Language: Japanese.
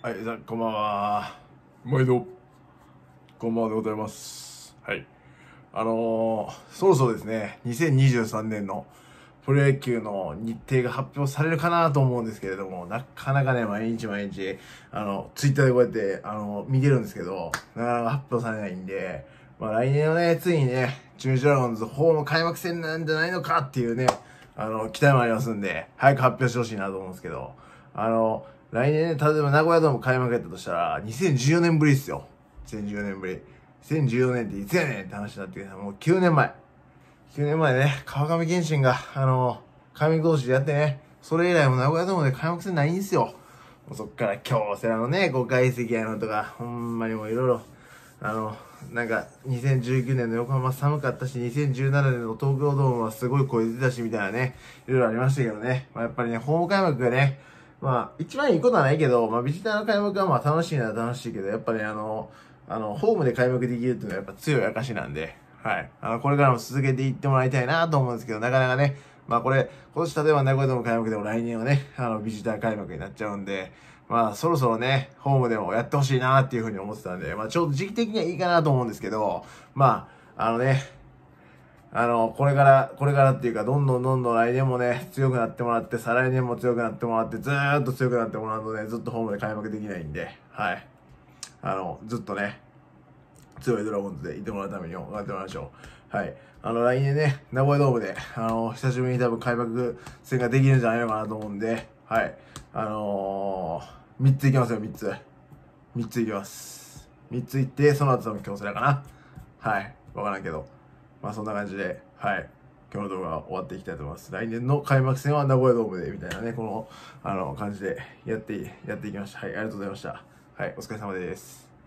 はい、こんばんは。毎度。こんばんはでございます。はい。あのー、そろそろですね、2023年のプロ野球の日程が発表されるかなと思うんですけれども、なかなかね、毎日毎日、あの、ツイッターでこうやって、あの、見てるんですけど、なかなか発表されないんで、まあ来年はね、ついにね、中日ドラゴンズホーム開幕戦なんじゃないのかっていうね、あの、期待もありますんで、早く発表してほしいなと思うんですけど、あの、来年ね、例えば名古屋ドーム買いやったとしたら、2014年ぶりですよ。2014年ぶり。2014年っていつやねんって話になってきた。もう9年前。9年前ね、川上健信が、あのー、神同士でやってね、それ以来も名古屋ドームで開幕戦ないんですよ。もうそっから京セラのね、こう席やのとか、ほんまにもういろいろ、あの、なんか、2019年の横浜寒かったし、2017年の東京ドームはすごい声出たし、みたいなね、いろいろありましたけどね。まあ、やっぱりね、ホーム開幕がね、まあ、一番いいことはないけど、まあ、ビジターの開幕はまあ楽しいなら楽しいけど、やっぱり、ね、あの、あの、ホームで開幕できるっていうのはやっぱ強い証なんで、はい。あの、これからも続けていってもらいたいなと思うんですけど、なかなかね、まあこれ、今年例えば名古屋でも開幕でも来年はね、あの、ビジター開幕になっちゃうんで、まあそろそろね、ホームでもやってほしいなっていうふうに思ってたんで、まあちょうど時期的にはいいかなと思うんですけど、まあ、あのね、あの、これから、これからっていうか、どんどんどんどん来年もね、強くなってもらって、再来年も強くなってもらって、ずーっと強くなってもらうとね、ずっとホームで開幕できないんで、はい。あの、ずっとね、強いドラゴンズでいてもらうために頑張ってもらいましょう。はい。あの、来年ね、名古屋ドームで、あの、久しぶりに多分開幕戦ができるんじゃないのかなと思うんで、はい。あのー、3ついきますよ、3つ。3ついきます。3ついって、その後の強制セかな。はい。わからんけど。まあそんな感じで、はい。今日の動画は終わっていきたいと思います。来年の開幕戦は名古屋ドームで、みたいなね、この、あの、感じでやって、やっていきました。はい、ありがとうございました。はい、お疲れ様です。